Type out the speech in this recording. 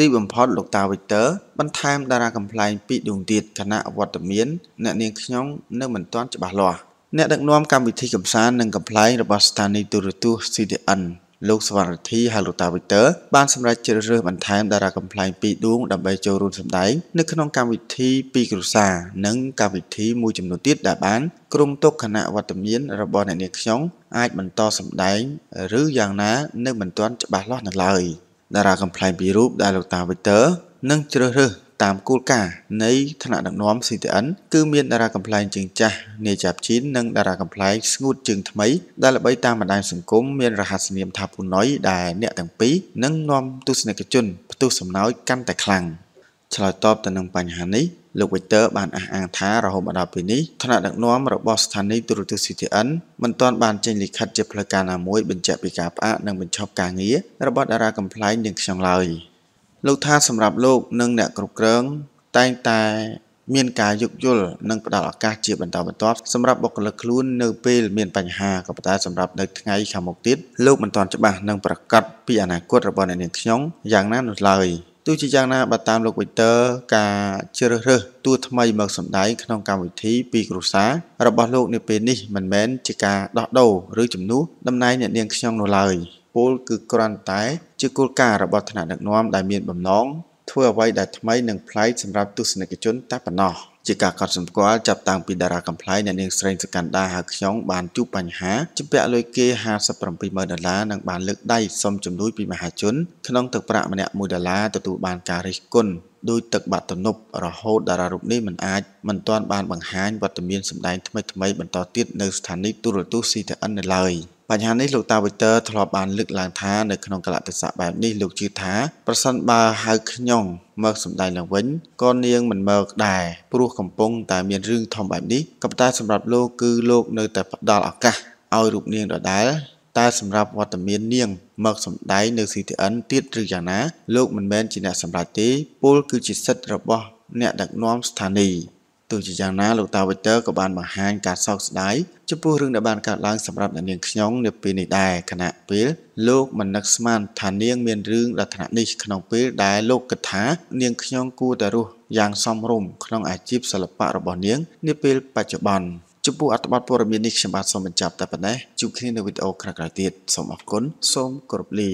ទីបំផុតលោកតាវិកទ័របន្ថែមតារាកំ pl ែងពីរដួងទៀតគណៈវត្តមានអ្នកនាងខ្ញុំនៅមិនទាន់ច្បាស់លាស់អ្នកដឹកនាំកម្មវិធីកំសាន្តនិងកំ pl ែងរបស់ស្ថានីយទូរទស្សន៍ CTN លោកសវរធីហៅលោកតាវិកទ័របានសម្រេចជ្រើសរើសបន្ថែមតារាកំ pl ែងពីរដួងដើម្បីចូលរួមសម្ដែងនៅក្នុងកម្មវិធីពីរគ្រួសារនិងកម្មវិធីមួយចំនួនទៀតដែលបានក្រុមទុកគណៈវត្តមានរបស់អ្នកនាងខ្ញុំអាចបន្តសម្ដែងឬយ៉ាងណា នៅមិនទាន់ច្បាស់លាស់នៅឡើយ។តារាកំ pl ែងពីររូបដែលលោកតាវិកទ័រនឹងជ្រើសរើសតាមគោលការណ៍នៃ ថ្នាក់ដឹកនាំ CTN គឺមានតារាកំ pl ែងជើងចាស់នាយចាប់ជីននិងតារាកំ pl ែងស្ងួតជើងថ្មីដែលល្បីតាមបណ្ដាញសង្គមមានរហស្សនាមថាពូណុយដែលអ្នកទាំងពីរនឹងនាំទស្សនិកជនផ្ទុះសំណោចកាន់តែខ្លាំងឆ្លើយតបទៅនឹង បញ្ហានេះលោក Victor បានអះអាងថារហូតមកដល់ពេលនេះថ្នាក់ដឹកនាំរបស់ស្ថានីយ៍ទូរទស្សន៍ CTN មិនទាន់បានចេញលិខិតជាផ្លូវការណាមួយបញ្ជាក់ពីការផ្អាកនិងបញ្ឈប់ការងាររបស់តារាកំប្លែងនឹងខ្ញុំឡើយលោកថាសម្រាប់លោកនិងអ្នកគ្រប់គ្រង តែងតែមានការយោគយល់និងផ្ដល់ឱកាសជាបន្តបន្ទាប់សម្រាប់បុគ្គលិកខ្លួននៅពេលមានបញ្ហាក៏ប៉ុន្តែសម្រាប់នៅថ្ងៃខាងមុខទៀតលោកមិនទាន់ច្បាស់នឹងប្រកាសពីអនាគតរបស់អ្នកនាងខ្ញុំយ៉ាងណានោះឡើយ។ទោះជាយ៉ាងណាបើតាមលោក Victor ការជ្រើសរើសតួថ្មីមកសម្ដែងក្នុងកម្មវិធីពីគ្រូសារបស់លោកនៅពេលនេះមិនមែនជាការដោះដូរឬជំនួសតំណែងអ្នកនាងខ្ញុំនោះឡើយពលគឺគ្រាន់តែជាគោលការណ៍របស់ថ្នាក់ដឹកនាំដែលមានបំណងធ្វើអ្វីដែលថ្មីនិងប្លែកសម្រាប់ទស្សនិកជនតែប៉ុណ្ណោះជាការកត់សម្គាល់ចាប់តាំងពីតារាកំ pl ែងអ្នកនាងស្រីសកណ្ដាហៅខ្ញុំបានជួបបញ្ហាជំពាក់លុយគេ570,000ដុល្លារនិងបានលើកដៃសុំជំនួយពីមហាជនក្នុងទឹកប្រាក់ម្នាក់1ដុល្លារទទួលបានការរិះគន់ដោយទឹកបាក់ទំនប់រហូតតារារូបនេះមិនអាចមិនទាន់បានបង្ហាញវត្តមានសម្ដែងថ្មីៗបន្តទៀតនៅស្ថានីយទូរទស្សន៍ CTN នៅឡើយ។បញ្ហានេះលោកតាវិទ័រធ្លាប់បានលើកឡើងថានៅក្នុងកលតិស័កបែបនេះលោកជឿថាប្រសិនបើហៅខ្ញុំមកសម្ដែងឡើងវិញក៏នាងមិនមកដែរព្រោះកំពុងតែមានរឿងធំបែបនេះក៏ប៉ុន្តែសម្រាប់លោកគឺលោកនៅតែផ្ដល់ឱកាសឲ្យរូបនាងដដែលតែសម្រាប់វត្តមាននាងមកសម្ដែងនៅ CTN ទៀតឬយ៉ាងណា លោកមិនមែនជាអ្នកសម្រេចទេពលគឺជាសិទ្ធិរបស់អ្នកដឹកនាំស្ថានីយ៍ទោះជាយ៉ាងណាលោកតាវិចទ័រក៏បានបង្ហាញការសោកស្ដាយចំពោះរឿងដែលបានកើតឡើងសម្រាប់អ្នកនាងខ្ញុំនៅពេលនេះដែរខណៈពេលលោកមិននឹកស្មានថានាងមានរឿងលក្ខណៈនេះក្នុងពេលដែលលោកគិតថានាងខ្ញុំគួរតែរស់យ៉ាងសមរម្យក្នុងអាជីពសិល្បៈរបស់នាងនាពេលបច្ចុប្បន្នចំពោះអត្ថបទព័ត៌មាននេះខ្ញុំបាទសូមបញ្ចប់តែប៉ុណ្ណេះជួបគ្នានៅវីដេអូក្រោយៗទៀតសូមអរគុណសូមគោរពលា